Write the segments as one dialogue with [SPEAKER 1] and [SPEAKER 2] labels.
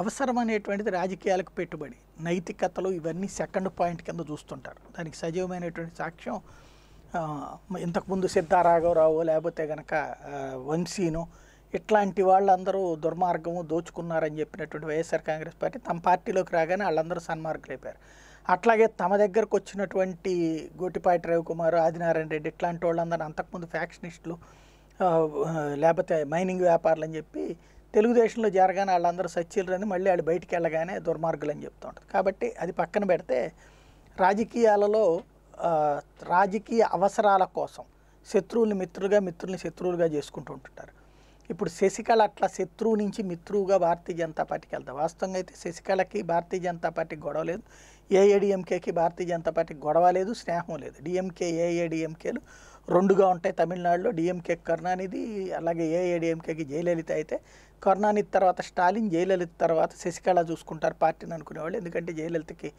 [SPEAKER 1] అవసరమైనటువంటిది రాజకీయాలకు పెట్టుబడి నైతికతలు ఇవన్నీ సెకండ్ పాయింట్ కింద చూస్తుంటారు దానికి సజీవమైనటువంటి సాక్ష్యం ఇంతకుముందు సిద్ధారాఘవరావు లేకపోతే కనుక వంశీను ఇట్లాంటి వాళ్ళందరూ దుర్మార్గము దోచుకున్నారని చెప్పినటువంటి వైఎస్ఆర్ కాంగ్రెస్ పార్టీ తమ పార్టీలోకి రాగానే వాళ్ళందరూ అయిపోయారు అట్లాగే తమ దగ్గరకు వచ్చినటువంటి గోటిపాటి రవికుమార్ ఆదినారాయణ రెడ్డి ఇట్లాంటి వాళ్ళందరూ అంతకుముందు ఫ్యాక్షనిస్టులు లేకపోతే మైనింగ్ వ్యాపారులు అని చెప్పి తెలుగుదేశంలో జరగానే వాళ్ళందరూ సచ్చీలరని మళ్ళీ వాళ్ళు బయటికి వెళ్ళగానే దుర్మార్గులు అని చెప్తూ ఉంటారు కాబట్టి అది పక్కన పెడితే రాజకీయాలలో రాజకీయ అవసరాల కోసం శత్రువుని మిత్రులుగా మిత్రుల్ని శత్రువులుగా చేసుకుంటూ ఉంటుంటారు ఇప్పుడు శశికళ అట్లా శత్రువు నుంచి మిత్రువుగా భారతీయ జనతా పార్టీకి వెళ్తాం వాస్తవంగా అయితే శశికళకి భారతీయ జనతా పార్టీకి గొడవ లేదు ఏఏడిఎంకేకి భారతీయ జనతా పార్టీకి గొడవ లేదు స్నేహం లేదు డిఎంకే ఏఏడిఎంకేలు రెండుగా ఉంటాయి తమిళనాడులో డిఎంకే కరుణానిధి అలాగే ఏఐడిఎంకేకి జయలలిత అయితే కరుణానిధి తర్వాత స్టాలిన్ జయలలిత తర్వాత శశికళ చూసుకుంటారు పార్టీని అనుకునేవాళ్ళు ఎందుకంటే జయలలితకి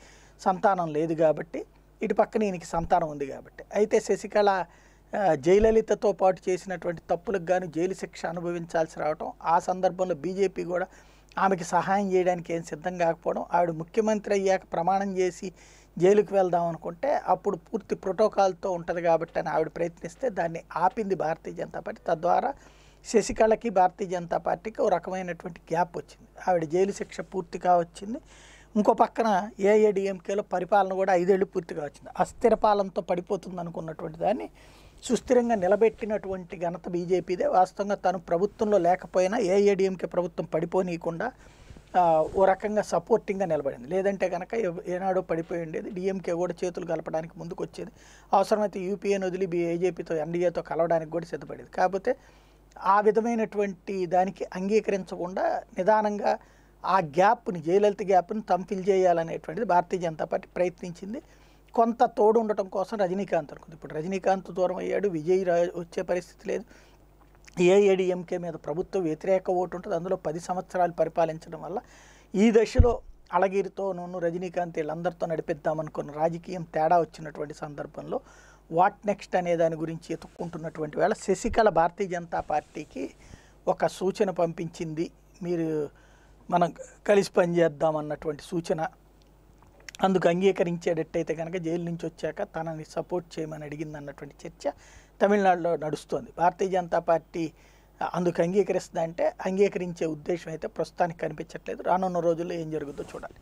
[SPEAKER 1] సంతానం లేదు కాబట్టి ఇటు పక్కన ఈయనకి సంతానం ఉంది కాబట్టి అయితే శశికళ జయలలితతో పాటు చేసినటువంటి తప్పులకు గాను జైలు శిక్ష అనుభవించాల్సి రావటం ఆ సందర్భంలో బీజేపీ కూడా ఆమెకి సహాయం చేయడానికి ఏం సిద్ధం కాకపోవడం ఆవిడ ముఖ్యమంత్రి అయ్యాక ప్రమాణం చేసి జైలుకి వెళ్దాం అనుకుంటే అప్పుడు పూర్తి ప్రోటోకాల్తో ఉంటుంది కాబట్టి అని ఆవిడ ప్రయత్నిస్తే దాన్ని ఆపింది భారతీయ జనతా పార్టీ తద్వారా శశికళకి భారతీయ జనతా పార్టీకి ఒక రకమైనటువంటి గ్యాప్ వచ్చింది ఆవిడ జైలు శిక్ష పూర్తిగా వచ్చింది ఇంకో పక్కన ఏఐడిఎంకేలో పరిపాలన కూడా ఐదేళ్ళు పూర్తిగా వచ్చింది అస్థిర పాలనతో పడిపోతుంది అనుకున్నటువంటి దాన్ని సుస్థిరంగా నిలబెట్టినటువంటి ఘనత బీజేపీదే వాస్తవంగా తను ప్రభుత్వంలో లేకపోయినా ఏఐడిఎంకే ప్రభుత్వం పడిపోనీయకుండా ఓ రకంగా సపోర్టింగ్గా నిలబడింది లేదంటే కనుక ఏనాడో పడిపోయి ఉండేది డిఎంకే కూడా చేతులు కలపడానికి ముందుకు వచ్చేది అవసరమైతే యూపీఏని వదిలి బీఏజేపీతో ఎన్డీఏతో కలవడానికి కూడా సిద్ధపడేది కాకపోతే ఆ విధమైనటువంటి దానికి అంగీకరించకుండా నిదానంగా ఆ గ్యాప్ని జయలలిత గ్యాప్ని తమ ఫిల్ చేయాలనేటువంటిది భారతీయ జనతా పార్టీ ప్రయత్నించింది కొంత తోడు ఉండటం కోసం రజనీకాంత్ అనుకుంది ఇప్పుడు రజనీకాంత్ దూరం అయ్యాడు విజయ్ వచ్చే పరిస్థితి లేదు ఏఐఏడిఎంకే మీద ప్రభుత్వ వ్యతిరేక ఓటు ఉంటుంది అందులో పది సంవత్సరాలు పరిపాలించడం వల్ల ఈ దశలో అలగిరితోనూ రజనీకాంత్ వీళ్ళందరితో నడిపిద్దామనుకున్న రాజకీయం తేడా వచ్చినటువంటి సందర్భంలో వాట్ నెక్స్ట్ అనే దాని గురించి ఎత్తుక్కుంటున్నటువంటి వేళ శశికళ భారతీయ జనతా పార్టీకి ఒక సూచన పంపించింది మీరు మనం కలిసి పనిచేద్దాం అన్నటువంటి సూచన అందుకు అంగీకరించేటట్టయితే కనుక జైలు నుంచి వచ్చాక తనని సపోర్ట్ చేయమని అడిగింది అన్నటువంటి చర్చ తమిళనాడులో నడుస్తోంది భారతీయ జనతా పార్టీ అందుకు అంగీకరిస్తుందంటే అంగీకరించే ఉద్దేశం అయితే ప్రస్తుతానికి కనిపించట్లేదు రానున్న రోజుల్లో ఏం జరుగుతుందో చూడాలి